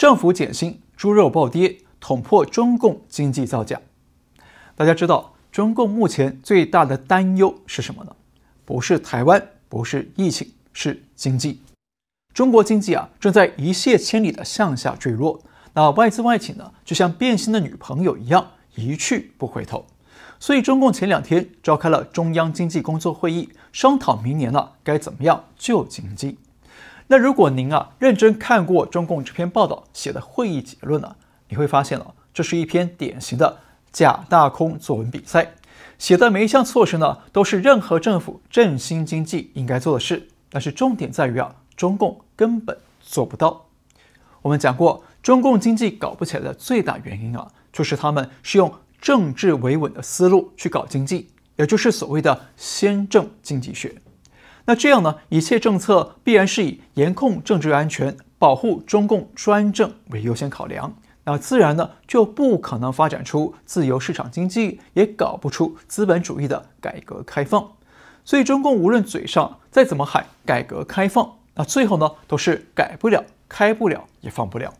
政府减薪，猪肉暴跌，捅破中共经济造假。大家知道，中共目前最大的担忧是什么呢？不是台湾，不是疫情，是经济。中国经济啊，正在一泻千里的向下坠落。那外资外企呢，就像变心的女朋友一样，一去不回头。所以，中共前两天召开了中央经济工作会议，商讨明年呢该怎么样救经济。那如果您啊认真看过中共这篇报道写的会议结论呢，你会发现啊，这是一篇典型的假大空作文比赛，写的每一项措施呢，都是任何政府振兴经济应该做的事，但是重点在于啊，中共根本做不到。我们讲过，中共经济搞不起来的最大原因啊，就是他们是用政治维稳的思路去搞经济，也就是所谓的先政经济学。那这样呢，一切政策必然是以严控政治安全、保护中共专政为优先考量，那自然呢就不可能发展出自由市场经济，也搞不出资本主义的改革开放。所以中共无论嘴上再怎么喊改革开放，那最后呢都是改不了、开不了、也放不了。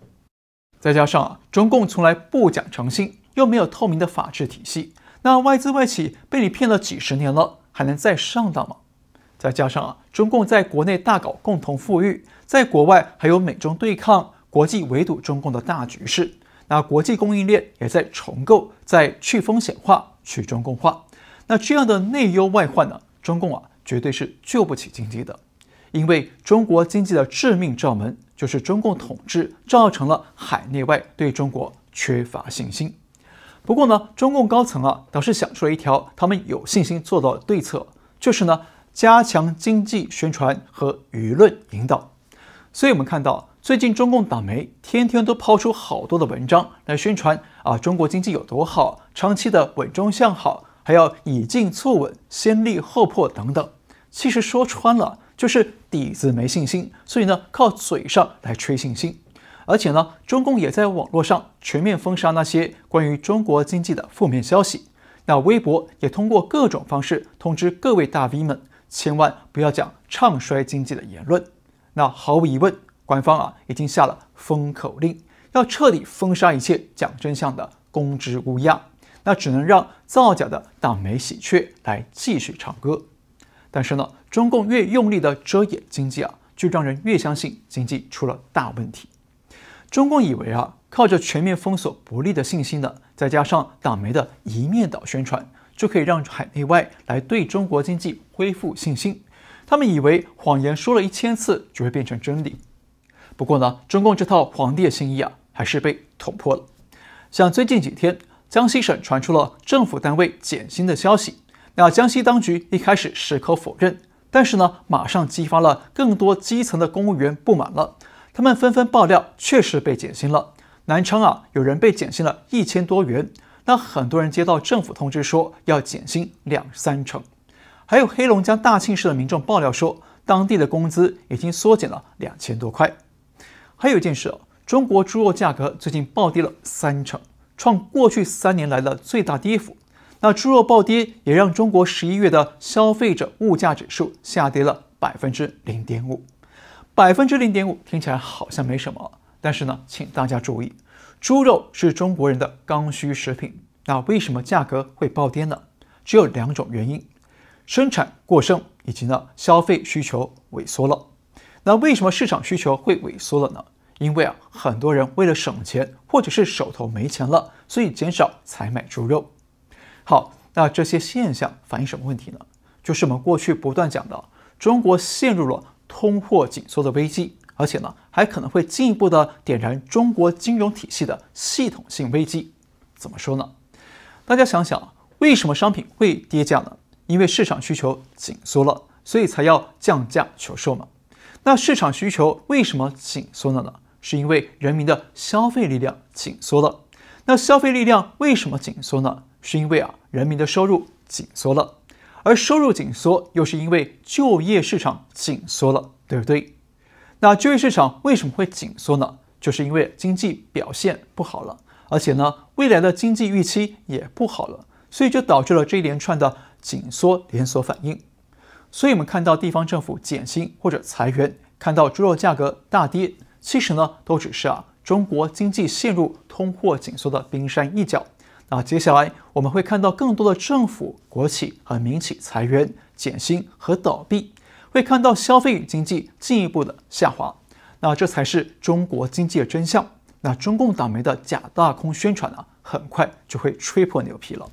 再加上啊，中共从来不讲诚信，又没有透明的法治体系，那外资外企被你骗了几十年了，还能再上当吗？再加上啊，中共在国内大搞共同富裕，在国外还有美中对抗、国际围堵中共的大局势，那国际供应链也在重构，在去风险化、去中共化。那这样的内忧外患呢，中共啊，绝对是救不起经济的，因为中国经济的致命罩门就是中共统治造成了海内外对中国缺乏信心。不过呢，中共高层啊，倒是想出了一条他们有信心做到的对策，就是呢。加强经济宣传和舆论引导，所以我们看到最近中共党媒天天都抛出好多的文章来宣传啊中国经济有多好，长期的稳中向好，还要以进促稳，先立后破等等。其实说穿了就是底子没信心，所以呢靠嘴上来吹信心。而且呢中共也在网络上全面封杀那些关于中国经济的负面消息。那微博也通过各种方式通知各位大 V 们。千万不要讲唱衰经济的言论，那毫无疑问，官方啊已经下了封口令，要彻底封杀一切讲真相的公知乌鸦，那只能让造假的党媒喜鹊来继续唱歌。但是呢，中共越用力的遮掩经济啊，就让人越相信经济出了大问题。中共以为啊，靠着全面封锁不利的信息呢，再加上党媒的一面倒宣传，就可以让海内外来对中国经济。恢复信心，他们以为谎言说了一千次就会变成真理。不过呢，中共这套皇帝的心意啊，还是被捅破了。像最近几天，江西省传出了政府单位减薪的消息。那江西当局一开始矢口否认，但是呢，马上激发了更多基层的公务员不满。了，他们纷纷爆料，确实被减薪了。南昌啊，有人被减薪了一千多元。那很多人接到政府通知，说要减薪两三成。还有黑龙江大庆市的民众爆料说，当地的工资已经缩减了两千多块。还有一件事，中国猪肉价格最近暴跌了三成，创过去三年来的最大跌幅。那猪肉暴跌也让中国十一月的消费者物价指数下跌了百分之零点五。百分之零点五听起来好像没什么，但是呢，请大家注意，猪肉是中国人的刚需食品。那为什么价格会暴跌呢？只有两种原因。生产过剩以及呢消费需求萎缩了，那为什么市场需求会萎缩了呢？因为啊很多人为了省钱或者是手头没钱了，所以减少采买猪肉。好，那这些现象反映什么问题呢？就是我们过去不断讲的，中国陷入了通货紧缩的危机，而且呢还可能会进一步的点燃中国金融体系的系统性危机。怎么说呢？大家想想，为什么商品会跌价呢？因为市场需求紧缩了，所以才要降价求售嘛。那市场需求为什么紧缩了呢？是因为人民的消费力量紧缩了。那消费力量为什么紧缩呢？是因为啊，人民的收入紧缩了。而收入紧缩又是因为就业市场紧缩了，对不对？那就业市场为什么会紧缩呢？就是因为经济表现不好了，而且呢，未来的经济预期也不好了，所以就导致了这一连串的。紧缩连锁反应，所以我们看到地方政府减薪或者裁员，看到猪肉价格大跌，其实呢都只是啊中国经济陷入通货紧缩的冰山一角。那接下来我们会看到更多的政府、国企和民企裁员、减薪和倒闭，会看到消费与经济进一步的下滑。那这才是中国经济的真相。那中共党媒的假大空宣传呢，很快就会吹破牛皮了。